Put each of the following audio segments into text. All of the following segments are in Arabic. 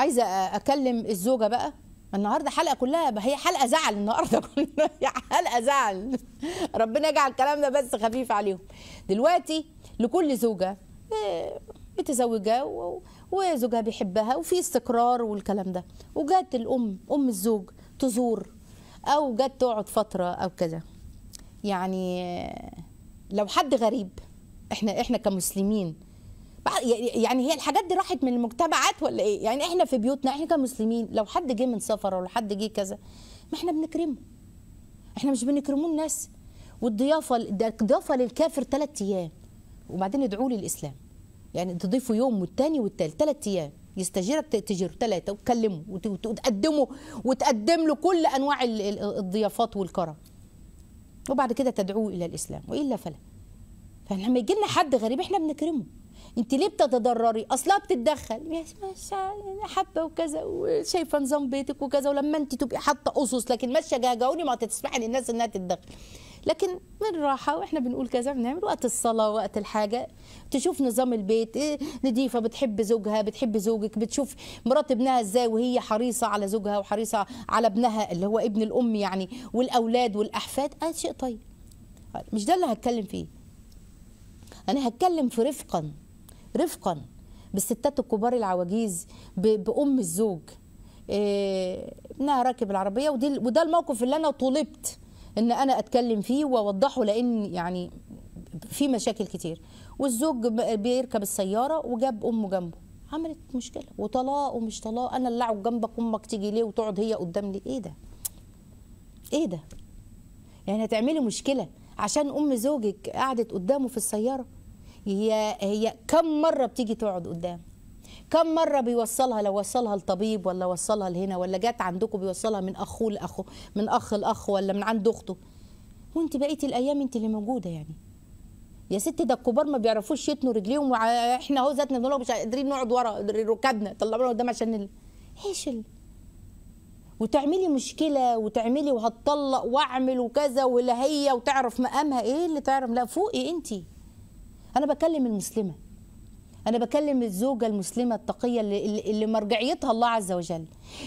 عايزه اكلم الزوجه بقى النهارده حلقه كلها هي حلقه زعل النهارده كلها حلقه زعل ربنا يجعل الكلام ده بس خفيف عليهم دلوقتي لكل زوجه آه، متزوجه وزوجها بيحبها وفي استقرار والكلام ده وجت الام ام الزوج تزور او جت تقعد فتره او كذا يعني لو حد غريب احنا احنا كمسلمين يعني هي الحاجات دي راحت من المجتمعات ولا ايه يعني احنا في بيوتنا احنا كمسلمين لو حد جه من سفر ولا حد جه كذا ما احنا بنكرمه احنا مش بنكرمه الناس والضيافه الضيافه للكافر ثلاث ايام وبعدين ادعوا لي الاسلام يعني تضيفوا يوم والتاني والتالت ثلاث ايام يستجيرك تجير ثلاثه وتكلمه وتقدمه وتقدم له كل انواع الضيافات والكرم وبعد كده تدعوه الى الاسلام والا فلا فلما يجي لنا حد غريب احنا بنكرمه انت ليه بتتضرري اصلها بتتدخل يا حبه وكذا وشايفه نظام بيتك وكذا ولما انت تبقي حاطه اسس لكن ماشيه جاجاوني ما تسمحي للناس انها تتدخل لكن من راحة واحنا بنقول كذا بنعمل وقت الصلاة وقت الحاجة تشوف نظام البيت إيه نضيفة بتحب زوجها بتحب زوجك بتشوف مرات ابنها ازاي وهي حريصة على زوجها وحريصة على ابنها اللي هو ابن الأم يعني والأولاد والأحفاد هذا آه، شيء طيب مش ده اللي هتكلم فيه أنا هتكلم في رفقا رفقا بالستات الكبار العواجيز بام الزوج آه، انها راكب العربيه ودي وده الموقف اللي انا طلبت ان انا اتكلم فيه واوضحه لان يعني في مشاكل كتير والزوج بيركب السياره وجاب امه جنبه عملت مشكله وطلاق ومش طلاق انا اللي اقعد جنبك امك تيجي ليه وتقعد هي قدام لي ايه ده ايه ده يعني هتعملي مشكله عشان ام زوجك قعدت قدامه في السياره هي هي كم مره بتيجي تقعد قدام كم مرة بيوصلها لو وصلها لطبيب ولا وصلها لهنا ولا جت عندكم بيوصلها من أخوه لأخو من أخ لأخ ولا من عند أخته وانت بقيت الأيام انت اللي موجودة يعني يا ست ده الكبار ما بيعرفوش يتنوا رجليهم واحنا اهو ذاتنا بنقول مش قادرين نقعد ورا ركبنا طلعونا قدام عشان ال... ايش ال... وتعملي مشكله وتعملي وهتطلق واعمل وكذا ولا هي وتعرف مقامها ايه اللي تعرف لا فوقي انتي انا بكلم المسلمه انا بكلم الزوجه المسلمه التقيه اللي, اللي مرجعيتها الله عز وجل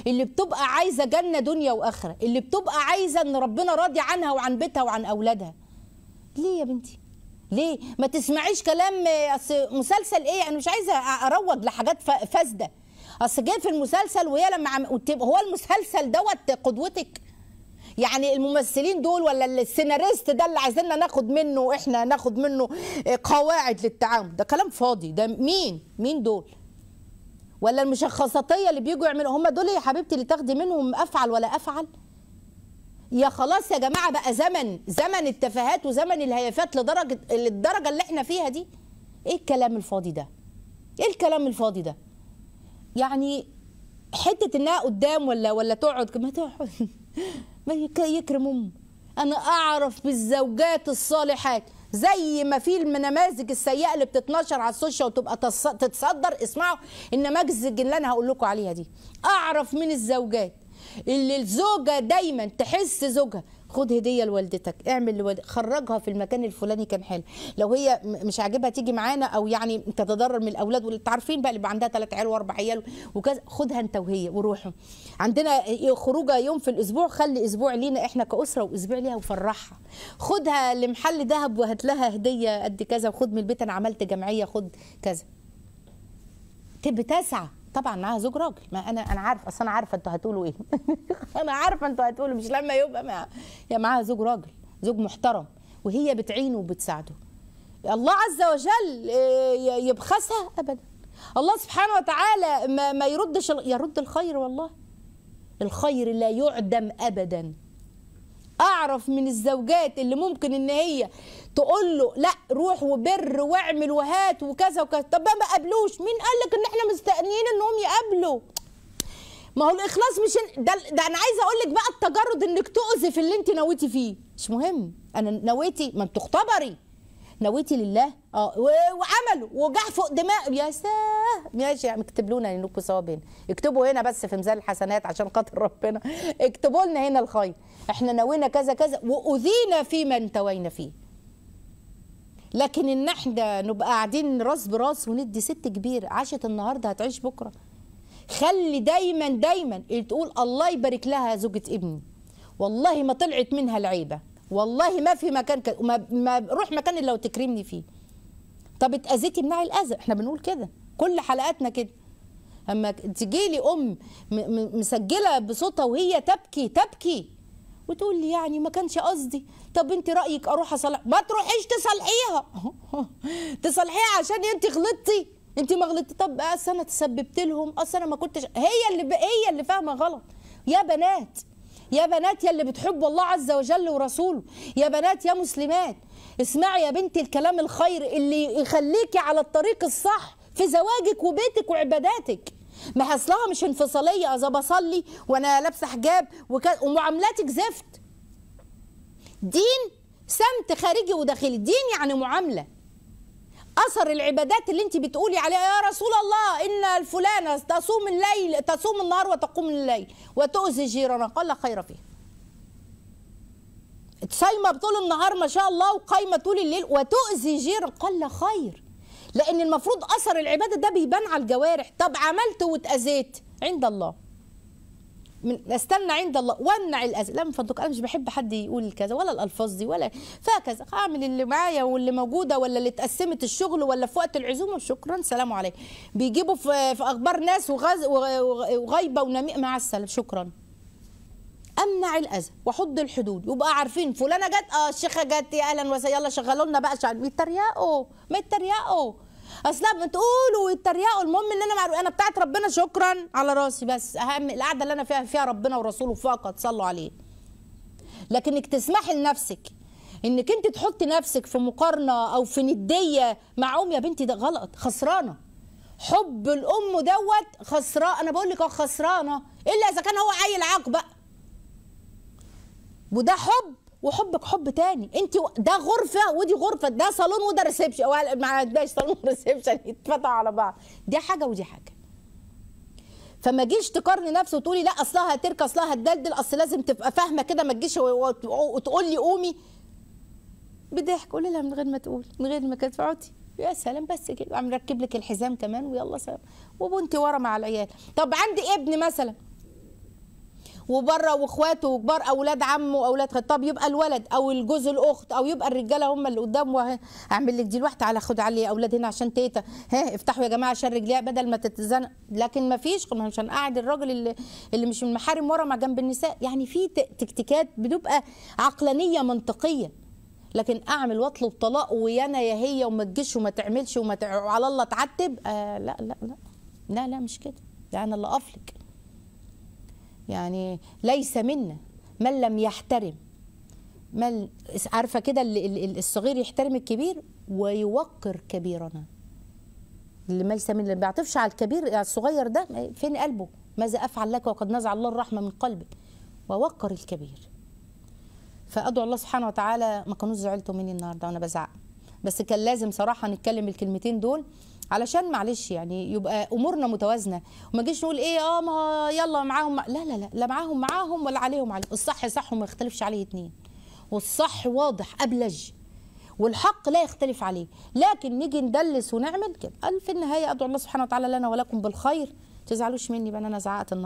اللي بتبقى عايزه جنه دنيا واخره اللي بتبقى عايزه ان ربنا راضي عنها وعن بيتها وعن اولادها ليه يا بنتي ليه ما تسمعيش كلام مسلسل ايه انا مش عايزه اروج لحاجات فاسده اصل جه في المسلسل وهي لما عم... هو المسلسل دوت قدوتك يعني الممثلين دول ولا السيناريست ده اللي عايزيننا ناخد منه احنا ناخد منه آه، قواعد للتعامل ده كلام فاضي ده مين مين دول ولا المشخصاتيه اللي بيجوا يعملوا هم دول يا حبيبتي اللي تاخدي منهم افعل ولا افعل يا خلاص يا جماعه بقى زمن زمن التفاهات وزمن الهيافات لدرجه للدرجه اللي احنا فيها دي ايه الكلام الفاضي ده ايه الكلام الفاضي ده يعني حته انها قدام ولا ولا تقعد ما تقعد ما يكرم امه انا اعرف بالزوجات الصالحات زي ما في النماذج السيئه اللي بتتنشر على السوشيال وتبقى تتصدر اسمعوا النماذج اللي انا هقول لكم عليها دي اعرف من الزوجات اللي الزوجه دايما تحس زوجها خد هديه لوالدتك اعمل لوالد... خرجها في المكان الفلاني كان حلو لو هي مش عاجبها تيجي معانا او يعني تتضرر من الاولاد واللي عارفين بقى اللي عندها ثلاث عيال واربع عيال وكذا خدها انت وهي وروحوا عندنا إيه، خروجه يوم في الاسبوع خلي اسبوع لينا احنا كاسره واسبوع ليها وفرحها خدها لمحل ذهب وهات لها هديه قد كذا وخد من البيت انا عملت جمعيه خد كذا تبقى تسعى طبعا معاها زوج راجل ما انا انا عارف اصل انا عارفه انتوا هتقولوا ايه انا عارفه انتوا هتقولوا مش لما يبقى معاها هي معاها زوج راجل زوج محترم وهي بتعينه وبتساعده الله عز وجل آه، يبخسها ابدا الله سبحانه وتعالى ما, ما يردش يرد الخير والله الخير لا يعدم ابدا اعرف من الزوجات اللي ممكن ان هي تقول له لا روح وبر واعمل وهات وكذا وكذا طب ما قابلوش مين قال لك ان احنا مستنيين انهم يقابلوا ما هو الاخلاص مش ده, ده انا عايزه اقول لك بقى التجرد انك تؤذي في اللي انت نويتي فيه مش مهم انا نويتي ما بتختبري نويتي لله اه وعملوا وجح فوق دماغ يا ساه ماشي يعني اكتب لنا لنكم ثوابين اكتبوا هنا بس في ميزان الحسنات عشان خاطر ربنا اكتبوا لنا هنا الخير احنا نوينا كذا كذا واذينا فيما انتوينا فيه لكن ان احنا نبقى قاعدين راس براس وندي ست كبير عاشت النهارده هتعيش بكره خلي دايما دايما اللي تقول الله يبارك لها زوجة ابني والله ما طلعت منها العيبة والله ما في مكان ك... ما... ما روح مكان اللي لو تكرمني فيه طب اتأذيتي منع الأذى احنا بنقول كده كل حلقاتنا كده اما تجيلي ام مسجله بصوتها وهي تبكي تبكي وتقول لي يعني ما كانش قصدي طب انت رايك اروح اصلح ما تروحيش تصلحيها تصلحيها عشان انت غلطتي انت ما غلطتي طب اصل انا تسببت لهم اصل انا ما كنتش هي اللي ب... هي اللي فاهمه غلط يا بنات يا بنات يا اللي بتحبوا الله عز وجل ورسوله يا بنات يا مسلمات اسمعي يا بنتي الكلام الخير اللي يخليكي على الطريق الصح في زواجك وبيتك وعباداتك ما اصلها مش انفصاليه اذا بصلي وانا لابسه حجاب وك... ومعاملاتك زفت دين سمت خارجي وداخلي دين يعني معامله اثر العبادات اللي انت بتقولي عليها يا رسول الله ان الفلانه تصوم الليل تصوم النهار وتقوم الليل وتؤذي جيرانها قال لا خير فيه صايمه طول النهار ما شاء الله وقايمه طول الليل وتؤذي قال لا خير لان المفروض اثر العباده ده بيبان على الجوارح طب عملت واتاذيت عند الله من استنى عند الله وامنع الاذى لا من فضلك انا مش بحب حد يقول كذا ولا الالفاظ دي ولا فكذا اعمل اللي معايا واللي موجوده ولا اللي اتقسمت الشغل ولا في وقت العزومه شكرا سلام عليكم بيجيبوا في, في اخبار ناس وغز وغايبه ونميء مع السلام شكرا امنع الاذى وحد الحدود يبقى عارفين فلانه جت اه الشيخه جت يا اهلا وسهلا يلا شغلوا لنا بقى شغل متريقوا متريقوا اصل بتقولوا وتريقوا المهم ان انا معلوم. انا بتاعت ربنا شكرا على راسي بس اهم القعده اللي انا فيها فيها ربنا ورسوله فقط صلوا عليه لكنك تسمحي لنفسك انك انت تحطي نفسك في مقارنه او في نديه معهم يا بنتي ده غلط خسرانه حب الام دوت خسران انا بقول لك خسرانه الا اذا كان هو عيل عاق بقى وده حب وحبك حب تاني انت ده غرفه ودي غرفه ده صالون وده ريسبشن ما عندناش صالون ريسبشن يتفتحوا على بعض دي حاجه ودي حاجه فما تجيش تقارني نفسي وتقولي لا اصلها هتركى اصلها هتدلدل اصل لازم تبقى فاهمه كده ما تجيش وتقول لي قومي بضحك قولي لها من غير ما تقول من غير ما كانت اقعدي يا سلام بس كده عم ركب لك الحزام كمان ويلا سلام وبنتي ورا مع العيال طب عندي ابن مثلا وبره واخواته وكبار اولاد عمه واولاد خد طب يبقى الولد او الجوز الاخت او يبقى الرجاله هم اللي قدام اعمل لك دي لوحده على خد علي اولاد هنا عشان تيتا ها افتحوا يا جماعه عشان رجليها بدل ما تتزنق لكن ما فيش عشان قاعد الراجل اللي, اللي مش من محارم ورا مع جنب النساء يعني في تكتيكات بتبقى عقلانيه منطقيه لكن اعمل واطلب طلاق ويا انا يا هي وما تجيش وما تعملش وما على الله تعتب آه لا لا لا لا لا مش كده يعني الله اللي يعني ليس منا من لم يحترم من عارفه كده الصغير يحترم الكبير ويوقر كبيرنا اللي ليس من اللي بيعطفش على الكبير الصغير ده فين قلبه ماذا افعل لك وقد نزع الله الرحمه من قلبي ووقر الكبير فادعو الله سبحانه وتعالى ما كانوش زعلتوا مني النهارده وانا بزعق بس كان لازم صراحه نتكلم الكلمتين دول علشان معلش يعني يبقى امورنا متوازنه وما جيش نقول ايه اه ما يلا معاهم لا لا لا لا معاهم معاهم ولا عليهم عليهم الصح صح وما يختلفش عليه اتنين والصح واضح ابلج والحق لا يختلف عليه لكن نيجي ندلس ونعمل كده قال في النهايه ادعو الله سبحانه وتعالى لنا ولكم بالخير تزعلوش مني بقى انا زعقت النهارده